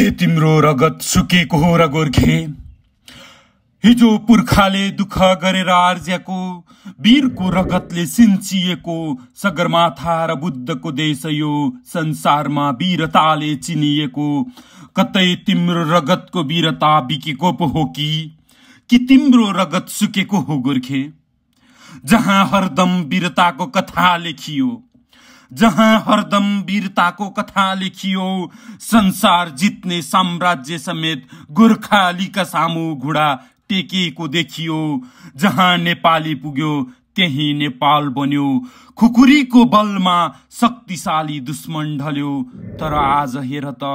के तिम्रो रगत सुकेको हो र गोर्खे हिजो पुर्खाले दुःख गरेर आर्ज्याको वीरको रगतले सिन्चिएको सगरमाथा र बुद्धको देश यो संसारमा वीरताले चिनिएको कतै तिम्रो रगतको वीरता बिकेको पो हो कि कि तिम्रो रगत सुकेको हो गोर्खे जहाँ हरदम वीरताको कथा लेखियो जहाँ हरदम वीरताको कथा लेखियो संसार जित्ने साम्राज्य समेत गोर्खालीका सामु घुडा टेकिएको देखियो जहाँ नेपाली पुग्यो त्यही नेपाल बन्यो खुकुरीको बलमा शक्तिशाली दुश्मन ढल्यो तर आज हेर त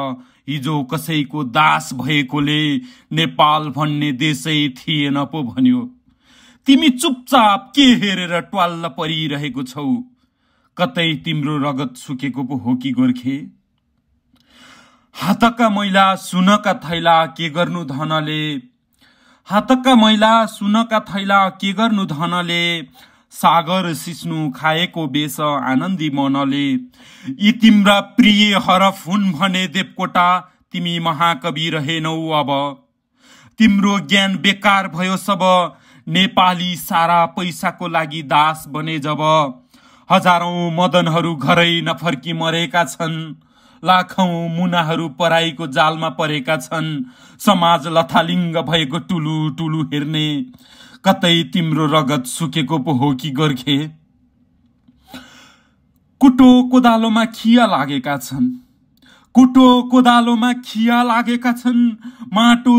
हिजो कसैको दास भएकोले नेपाल भन्ने देशै थिएन पो भन्यो तिमी चुपचाप के हेरेर ट्वाल्ल परिरहेको छौ कतै तिम्रो रगत सुकेको पो हो कि गोर्खे हातका मैला सुनका थैला के गर्नु धनले हातका मैला सुनका थैला के गर्नु धनले सागर सिस्नु खाएको बेस आनन्दी मनले यी तिम्रा प्रिय हरफ हुन् भने देवकोटा तिमी महाकवि रहेनौ अब तिम्रो ज्ञान बेकार भयो सब नेपाली सारा पैसाको लागि दास बने जब हजारौं मदनहरू घरै नफर्की मरेका छन् लाखौं मुनाहरू पराईको जालमा परेका छन् समाज लथालिङ्ग भएको टुलु टुलु हेर्ने कतै तिम्रो रगत सुकेको पो हो कि गोर्खे कुटो कोदालोमा खिया लागेका छन् कुटो कोदालोमा खिया लागेका छन् माटो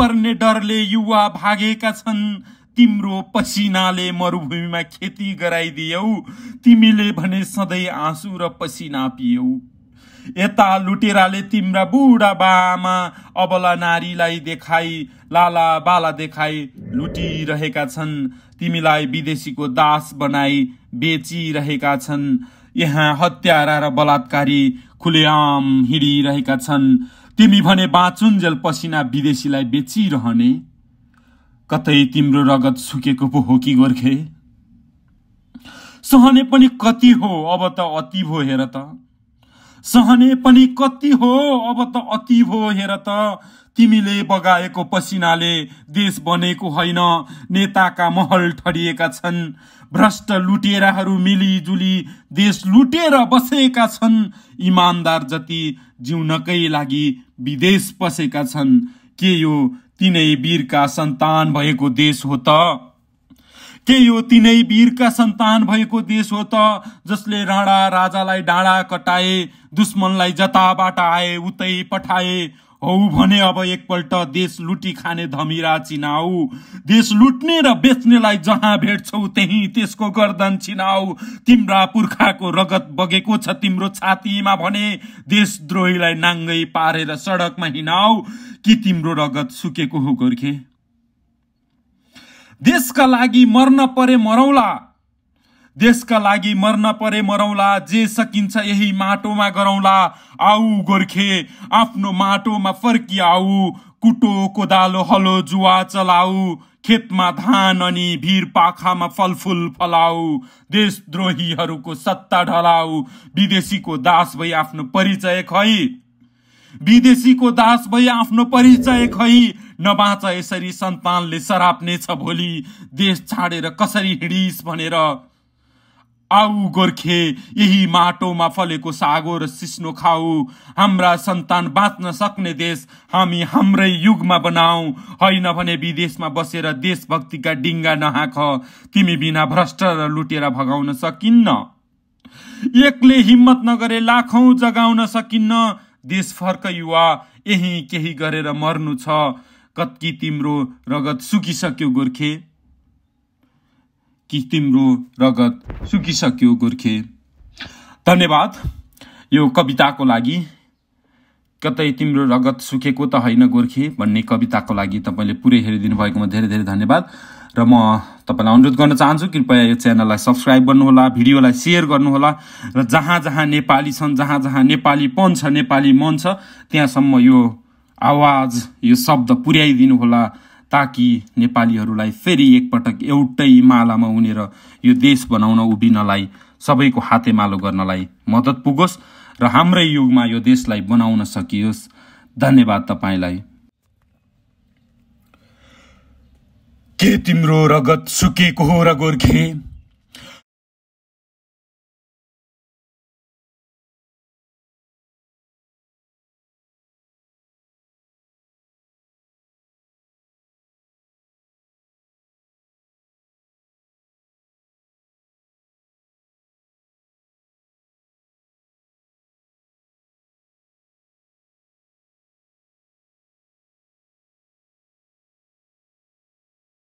पर्ने डरले युवा भागेका छन् तिम्रो पसिनाले मरुभूमिमा खेती गराइदियौ तिमीले भने सधैँ आँसु र पसिना पियौ यता लुटेराले तिम्रा बुढा बामा अबला नारीलाई देखाई लाला बाला देखाई लुटिरहेका छन् तिमीलाई विदेशीको दास बनाई बेचिरहेका छन् यहाँ हत्यारा र बलात्कारी खुलेआम हिँडिरहेका छन् तिमी भने बाँचुन्जेल पसिना विदेशीलाई बेचिरहने कतै तिम्रो रगत सुकेको पो हो कि गोर्खे सहने पनि कति हो अब त अति भो हेर त सहने पनि कति हो अब त अति भो हेर त तिमीले बगाएको पसिनाले देश बनेको होइन नेताका महल ठडिएका छन् भ्रष्ट लुटेराहरू मिलिजुली देश लुटेर बसेका छन् इमान्दार जति जिउनकै लागि विदेश पसेका छन् के यो तिनै वीरका सन्तान भएको देश हो त के यो तिनै वीरका सन्तान भएको देश हो त जसले राणा राजालाई डाँडा कटाए दुश्मनलाई जताबाट आए उतै पठाए औ भने अब एकपल्ट देश लुटी खाने धमिरा चिनाऊ देश लुट्ने र बेच्नेलाई जहाँ भेट्छौ त्यही त्यसको गर्दन चिनाऊ तिम्रा पुर्खाको रगत बगेको छ तिम्रो छातीमा भने देशद्रोहीलाई नाङ्गै पारेर सडकमा हिँडाऊ कि तिम्रो रगत सुकेको हो गोर्खे देशका लागि मर्न परे मरौला देशका लागि मर्न परे मरौला जे सकिन्छ यही माटोमा गरौला आऊ गोर्खे आफ्नो माटोमा फर्किआऊ कुटो कोदालो हलो जुवा चलाऊ खेतमा धान अनि भिर पाखामा फलफुल फलाऊ देशद्रोहीहरूको सत्ता ढलाऊ विदेशीको दास भई आफ्नो परिचय खै विदेशीको दास भई आफ्नो परिचय खै नबाँच यसरी सन्तानले सराप्नेछ भोलि देश छाडेर कसरी हिँडिस् भनेर आऊ गोर्खे यही माटोमा फलेको सागो र सिस्नो खाऊ हाम्रा सन्तान बाँच्न सक्ने देश हामी हाम्रै युगमा बनाऊ होइन भने विदेशमा बसेर देशभक्तिका डिङ्गा नहाख तिमी बिना भ्रष्ट र लुटेर भगाउन सकिन्न एकले हिम्मत नगरे लाखौँ जगाउन सकिन्न देश फर्क युवा यही केही गरेर मर्नु छ कत्की तिम्रो रगत सुकिसक्यो गोर्खे कि तिम्रो रगत सुकिसक्यो गोर्खे धन्यवाद यो कविताको लागि कतै तिम्रो रगत सुकेको त होइन गोर्खे भन्ने कविताको लागि तपाईँले पुरै हेरिदिनु भएकोमा धेरै धेरै धन्यवाद र म तपाईँलाई अनुरोध गर्न चाहन्छु कृपया यो च्यानललाई सब्सक्राइब गर्नुहोला भिडियोलाई सेयर गर्नुहोला र जहाँ जहाँ नेपाली छन् जहाँ जहाँ नेपालीपन छ नेपाली मन छ त्यहाँसम्म यो आवाज यो शब्द पुर्याइदिनुहोला ताकि नेपालीहरूलाई फेरि एकपटक एउटै मालामा उनेर यो देश बनाउन उभिनलाई सबैको हातेमालो गर्नलाई मद्दत पुगोस् र हाम्रै युगमा यो देशलाई बनाउन सकियोस् धन्यवाद तपाईँलाई के तिम्रो रगत सुकेको हो र गोर्खे